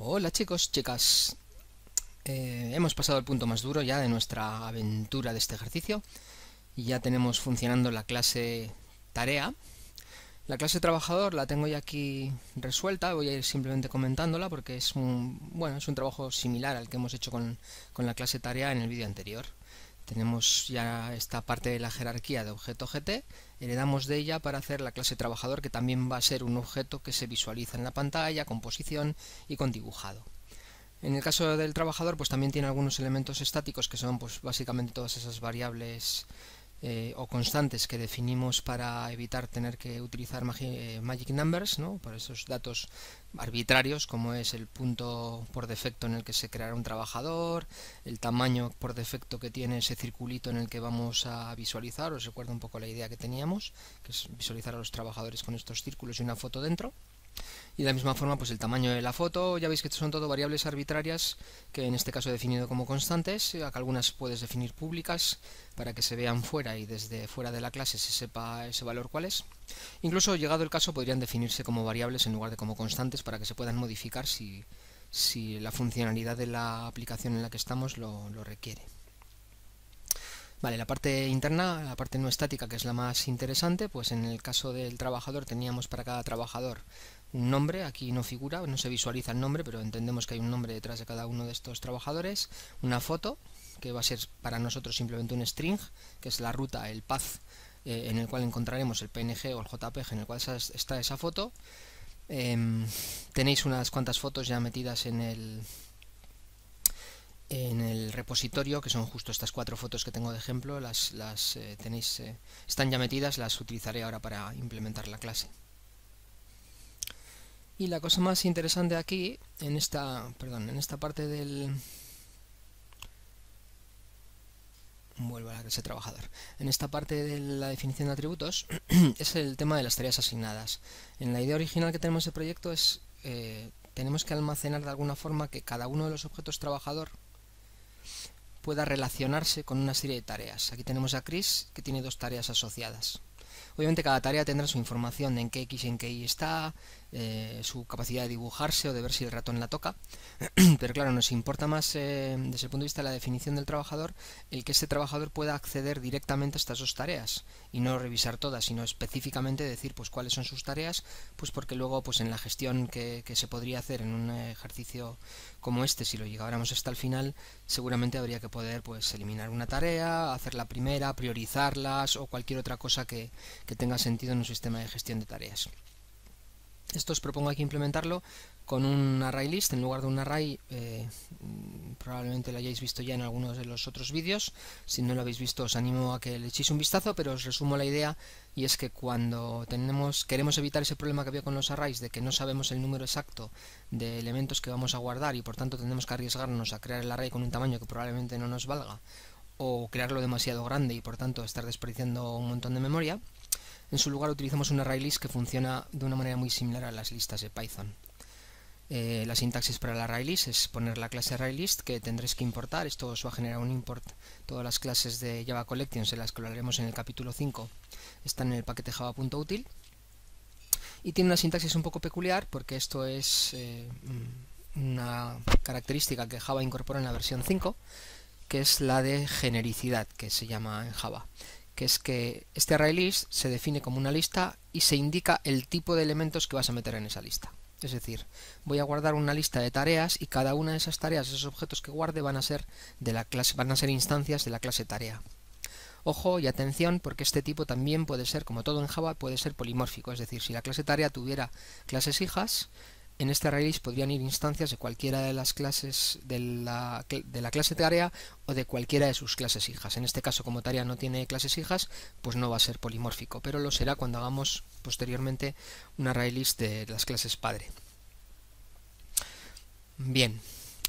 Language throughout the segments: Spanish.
Hola chicos, chicas. Eh, hemos pasado al punto más duro ya de nuestra aventura de este ejercicio. Y ya tenemos funcionando la clase tarea. La clase trabajador la tengo ya aquí resuelta, voy a ir simplemente comentándola porque es un, bueno, es un trabajo similar al que hemos hecho con, con la clase tarea en el vídeo anterior tenemos ya esta parte de la jerarquía de objeto GT, heredamos de ella para hacer la clase trabajador que también va a ser un objeto que se visualiza en la pantalla con posición y con dibujado. En el caso del trabajador pues también tiene algunos elementos estáticos que son pues básicamente todas esas variables eh, o constantes que definimos para evitar tener que utilizar eh, magic numbers, para esos datos arbitrarios como es el punto por defecto en el que se creará un trabajador, el tamaño por defecto que tiene ese circulito en el que vamos a visualizar, os recuerdo un poco la idea que teníamos, que es visualizar a los trabajadores con estos círculos y una foto dentro. Y de la misma forma, pues el tamaño de la foto, ya veis que son todo variables arbitrarias que en este caso he definido como constantes, eh, algunas puedes definir públicas para que se vean fuera y desde fuera de la clase se sepa ese valor cuál es. Incluso llegado el caso podrían definirse como variables en lugar de como constantes para que se puedan modificar si, la funcionalidad de la aplicación en la que estamos lo, lo requiere. Vale, la parte interna, la parte no estática, que es la más interesante, pues en el caso del trabajador teníamos para cada trabajador un nombre, aquí no figura, no se visualiza el nombre, pero entendemos que hay un nombre detrás de cada uno de estos trabajadores, una foto, que va a ser para nosotros simplemente un string, que es la ruta, el path, eh, en el cual encontraremos el PNG o el JPG en el cual está esa foto. Em, tenéis unas cuantas fotos ya metidas en el, en el repositorio, que son justo estas cuatro fotos que tengo de ejemplo, las, las eh, tenéis, eh, están ya metidas, las utilizaré ahora para implementar la clase. Y la cosa más interesante aquí, en esta, perdón, en esta parte del... Vuelvo a la clase trabajador. En esta parte de la definición de atributos es el tema de las tareas asignadas. En la idea original que tenemos de proyecto es... Eh, tenemos que almacenar de alguna forma que cada uno de los objetos trabajador pueda relacionarse con una serie de tareas. Aquí tenemos a Chris, que tiene dos tareas asociadas. Obviamente cada tarea tendrá su información de en qué X y en qué Y está, eh, su capacidad de dibujarse o de ver si el ratón la toca. Pero claro, nos importa más eh, desde el punto de vista de la definición del trabajador el que ese trabajador pueda acceder directamente a estas dos tareas y no revisar todas, sino específicamente decir pues cuáles son sus tareas, pues porque luego pues en la gestión que, se podría hacer en un ejercicio como este, si lo llegáramos hasta el final, seguramente habría que poder pues eliminar una tarea, hacer la primera, priorizarlas o cualquier otra cosa que tenga sentido en un sistema de gestión de tareas. Esto os propongo aquí implementarlo con un array list en lugar de un array, eh, probablemente lo hayáis visto ya en algunos de los otros vídeos, si no lo habéis visto os animo a que le echéis un vistazo, pero os resumo la idea y es que cuando tenemos, queremos evitar ese problema que había con los arrays de que no sabemos el número exacto de elementos que vamos a guardar y por tanto tenemos que arriesgarnos a crear el array con un tamaño que probablemente no nos valga o crearlo demasiado grande y por tanto estar desperdiciando un montón de memoria, en su lugar utilizamos una ArrayList que funciona de una manera muy similar a las listas de Python. Eh, la sintaxis para la ArrayList es poner la clase ArrayList que tendréis que importar. Esto os va a generar un import. Todas las clases de Java Collections, de las que hablaremos en el capítulo 5, están en el paquete java.util. Y tiene una sintaxis un poco peculiar porque esto es eh, una característica que Java incorpora en la versión 5, que es la de genericidad, que se llama en Java que es que este ArrayList se define como una lista y se indica el tipo de elementos que vas a meter en esa lista. Es decir, voy a guardar una lista de tareas y cada una de esas tareas, esos objetos que guarde, van a ser, de la clase, van a ser instancias de la clase tarea. Ojo y atención porque este tipo también puede ser, como todo en Java, puede ser polimórfico. Es decir, si la clase tarea tuviera clases hijas, en este ArrayList podrían ir instancias de cualquiera de las clases de la, de la, clase tarea o de cualquiera de sus clases hijas. En este caso, como tarea no tiene clases hijas, pues no va a ser polimórfico, pero lo será cuando hagamos posteriormente una list de las clases padre. Bien,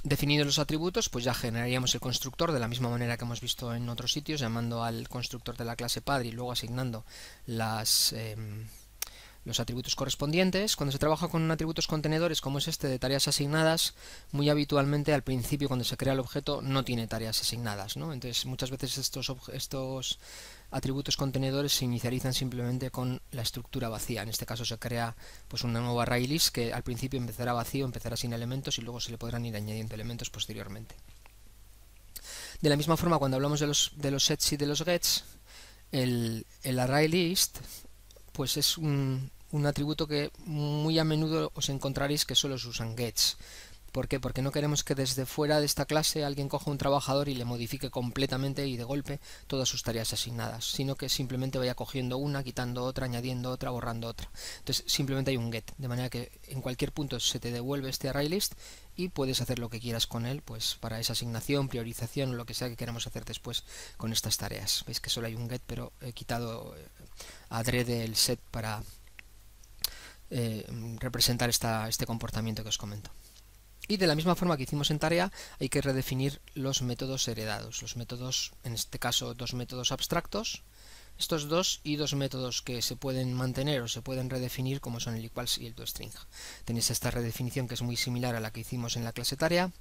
definidos los atributos, pues ya generaríamos el constructor de la misma manera que hemos visto en otros sitios, llamando al constructor de la clase padre y luego asignando las... Em, los atributos correspondientes. Cuando se trabaja con atributos contenedores como es este de tareas asignadas, muy habitualmente al principio cuando se crea el objeto no tiene tareas asignadas. Entonces muchas veces estos, estos atributos contenedores se inicializan simplemente con la estructura vacía. En este caso se crea pues una nueva array que al principio empezará vacío, empezará sin elementos y luego se le podrán ir añadiendo elementos posteriormente. De la misma forma, cuando hablamos de los, de los sets y de los gets, el, el pues es un, atributo que muy a menudo os encontraréis que solo se usan gets. ¿Por qué? Porque no queremos que desde fuera de esta clase alguien coja un trabajador y le modifique completamente y de golpe todas sus tareas asignadas, sino que simplemente vaya cogiendo una, quitando otra, añadiendo otra, borrando otra. Entonces simplemente hay un get, de manera que en cualquier punto se te devuelve este ArrayList y puedes hacer lo que quieras con él, pues para esa asignación, priorización o lo que sea que queramos hacer después con estas tareas. Veis que solo hay un get, pero he quitado eh, adrede el set para eh, representar este comportamiento que os comento. Y de la misma forma que hicimos en tarea, hay que redefinir los métodos heredados. Los métodos, en este caso, dos métodos abstractos, estos dos y dos métodos que se pueden mantener o se pueden redefinir como son el equals y el toString. Tenéis esta redefinición que es muy similar a la que hicimos en la clase tarea.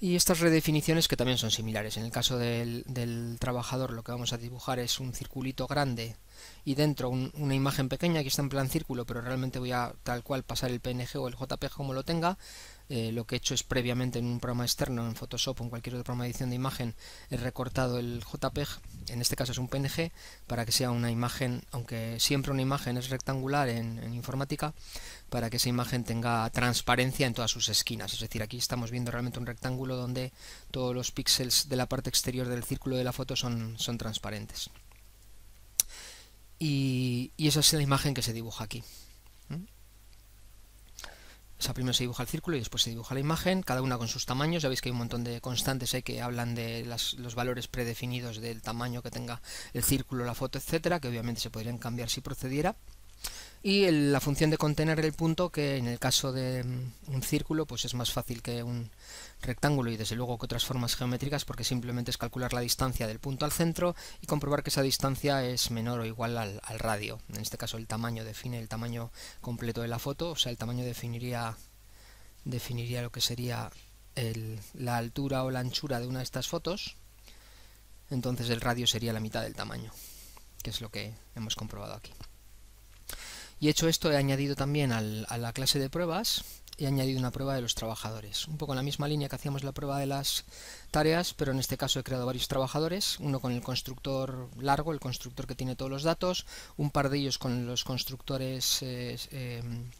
Y estas redefiniciones que también son similares. En el caso del, del trabajador lo que vamos a dibujar es un circulito grande y dentro una imagen pequeña que está en plan círculo, pero realmente voy a tal cual pasar el PNG o el JPG como lo tenga. Eh, lo que he hecho es previamente en un programa externo, en Photoshop o en cualquier otro programa de edición de imagen, he recortado el JPEG, en este caso es un PNG, para que sea una imagen, aunque siempre una imagen es rectangular en, informática, para que esa imagen tenga transparencia en todas sus esquinas. Es decir, aquí estamos viendo realmente un rectángulo donde todos los píxeles de la parte exterior del círculo de la foto son, transparentes. y esa es la imagen que se dibuja aquí primero se dibuja el círculo y después se dibuja la imagen, cada una con sus tamaños. Ya veis que hay un montón de constantes ahí ¿eh? que hablan de los valores predefinidos del tamaño que tenga el círculo, la foto, etcétera, que obviamente se podrían cambiar si procediera y la función de contener el punto que en el caso de mm, un círculo pues es más fácil que un rectángulo y desde luego que otras formas geométricas porque simplemente es calcular la distancia del punto al centro y comprobar que esa distancia es menor o igual al, radio. En este caso el tamaño define el tamaño completo de la foto, o sea el tamaño definiría, definiría lo que sería la altura o la anchura de una de estas fotos, entonces el radio sería la mitad del tamaño, que es lo que hemos comprobado aquí. Y hecho esto, he añadido también a la clase de pruebas, he añadido una prueba de los trabajadores. Un poco en la misma línea que hacíamos la prueba de las tareas, pero en este caso he creado varios trabajadores, uno con el constructor largo, el constructor que tiene todos los datos, un par de ellos con los constructores... Eh, em,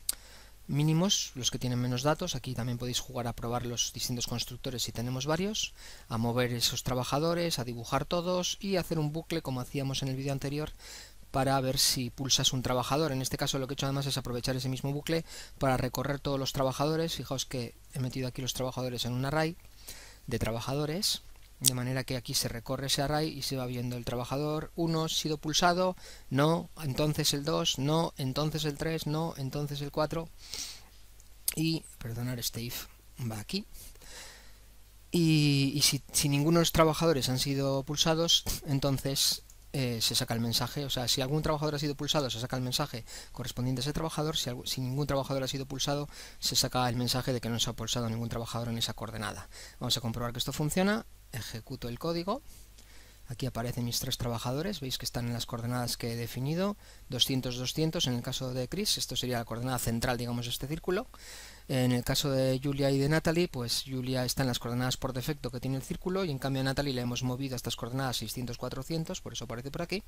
mínimos, los que tienen menos datos. Aquí también podéis jugar a probar los distintos constructores si tenemos varios, a mover esos trabajadores, a dibujar todos y hacer un bucle como hacíamos en el vídeo anterior para ver si pulsas un trabajador. En este caso lo que he hecho además es aprovechar ese mismo bucle para recorrer todos los trabajadores. Fijaos que he metido aquí los trabajadores en un array de trabajadores, de manera que aquí se recorre ese array y se va viendo el trabajador 1 sido pulsado, no, entonces el 2, no, entonces el 3, no, entonces el 4 y, perdonar este if va aquí y, si, si, ninguno de los trabajadores han sido pulsados, entonces eh, se saca el mensaje, o sea, si algún trabajador ha sido pulsado, se saca el mensaje correspondiente a ese trabajador, si, si ningún trabajador ha sido pulsado, se saca el mensaje de que no se ha pulsado ningún trabajador en esa coordenada. Vamos a comprobar que esto funciona, ejecuto el código, Aquí aparecen mis tres trabajadores, veis que están en las coordenadas que he definido, 200, 200 en el caso de Chris, esto sería la coordenada central, digamos, de este círculo. En el caso de Julia y de Natalie, pues Julia está en las coordenadas por defecto que tiene el círculo y en cambio a Natalie le hemos movido a estas coordenadas 600, 400, por eso aparece por aquí.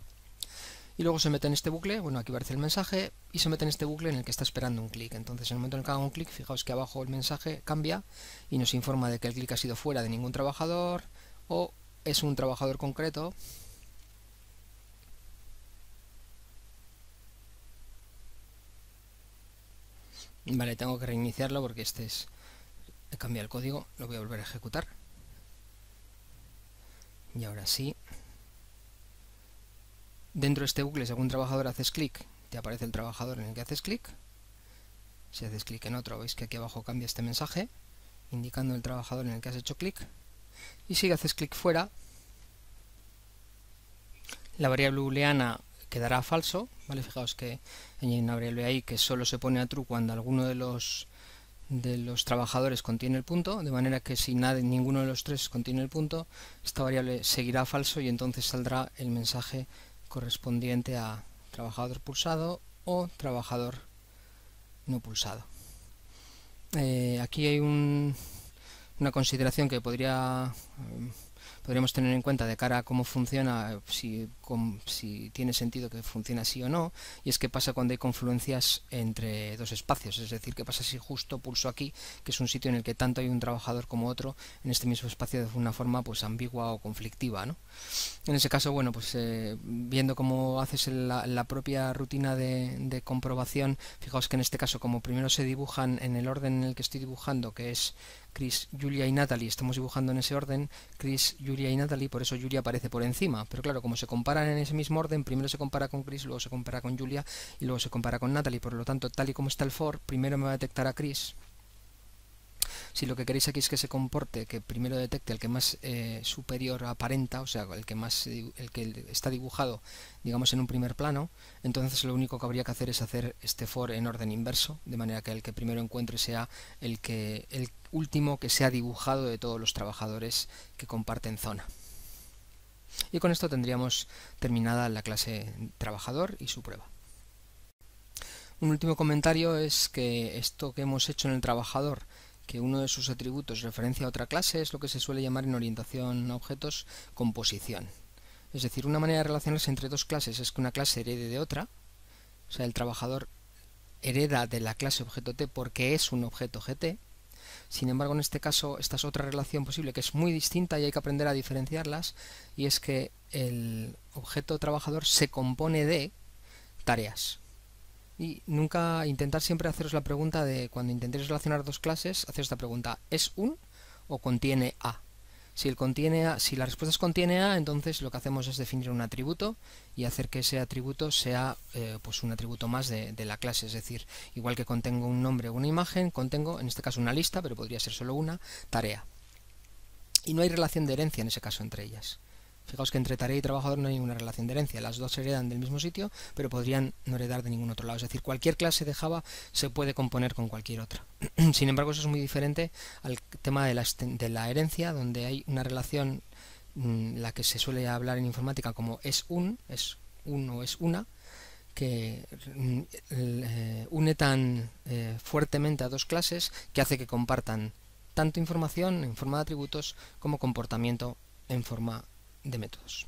Y luego se mete en este bucle, bueno, aquí aparece el mensaje y se mete en este bucle en el que está esperando un clic. Entonces, en el momento en el que haga un clic, fijaos que abajo el mensaje cambia y nos informa de que el clic ha sido fuera de ningún trabajador o es un trabajador concreto Vale, tengo que reiniciarlo porque este es... He cambiado el código, lo voy a volver a ejecutar. Y ahora sí. Dentro de este bucle, según algún trabajador haces clic, te aparece el trabajador en el que haces clic. Si haces clic en otro, veis que aquí abajo cambia este mensaje, indicando el trabajador en el que has hecho clic y si haces clic fuera la variable booleana quedará falso, ¿vale? Fijaos que hay una variable ahí que solo se pone a true cuando alguno de los de los trabajadores contiene el punto, de manera que si nadie, ninguno de los tres contiene el punto, esta variable seguirá falso y entonces saldrá el mensaje correspondiente a trabajador pulsado o trabajador no pulsado. Eh, aquí hay un, una consideración que podría, eh, podríamos tener en cuenta de cara a cómo funciona, eh, si si tiene sentido que funcione así o no, y es que pasa cuando hay confluencias entre dos espacios, es decir, que pasa si justo pulso aquí, que es un sitio en el que tanto hay un trabajador como otro en este mismo espacio de una forma pues ambigua o conflictiva, En ese caso, bueno, pues eh, viendo cómo haces la, propia rutina de, de, comprobación, fijaos que en este caso como primero se dibujan en el orden en el que estoy dibujando, que es Chris, Julia y Natalie, estamos dibujando en ese orden, Chris, Julia y Natalie, por eso Julia aparece por encima, pero claro, como se compara en ese mismo orden, primero se compara con Chris, luego se compara con Julia y luego se compara con Natalie. Por lo tanto, tal y como está el for, primero me va a detectar a Chris. Si lo que queréis aquí es que se comporte, que primero detecte el que más eh, superior aparenta, o sea, el que más eh, el que está dibujado, digamos, en un primer plano, entonces lo único que habría que hacer es hacer este for en orden inverso, de manera que el que primero encuentre sea el que el último que sea dibujado de todos los trabajadores que comparten zona. Y con esto tendríamos terminada la clase trabajador y su prueba. Un último comentario es que esto que hemos hecho en el trabajador, que uno de sus atributos referencia a otra clase, es lo que se suele llamar en orientación a objetos composición. Es decir, una manera de relacionarse entre dos clases es que una clase herede de otra, o sea, el trabajador hereda de la clase objeto T porque es un objeto GT, sin embargo, en este caso, esta es otra relación posible que es muy distinta y hay que aprender a diferenciarlas, y es que el objeto trabajador se compone de tareas. Y nunca intentar siempre haceros la pregunta de cuando intentéis relacionar dos clases, haceros esta pregunta, ¿es un o contiene a? Si, la respuesta contiene A, entonces lo que hacemos es definir un atributo y hacer que ese atributo sea eh, pues un atributo más de, de, la clase. Es decir, igual que contengo un nombre o una imagen, contengo en este caso una lista, pero podría ser solo una, tarea. Y no hay relación de herencia en ese caso entre ellas. Fijaos que entre tarea y trabajador no hay ninguna relación de herencia. Las dos se heredan del mismo sitio, pero podrían no heredar de ningún otro lado. Es decir, cualquier clase de Java se puede componer con cualquier otra. Sin embargo, eso es muy diferente al tema de la, herencia, donde hay una relación, mm, la que se suele hablar en informática como es un, es uno, es una, que mm, eh, une tan eh, fuertemente a dos clases que hace que compartan tanto información en forma de atributos como comportamiento en forma de métodos.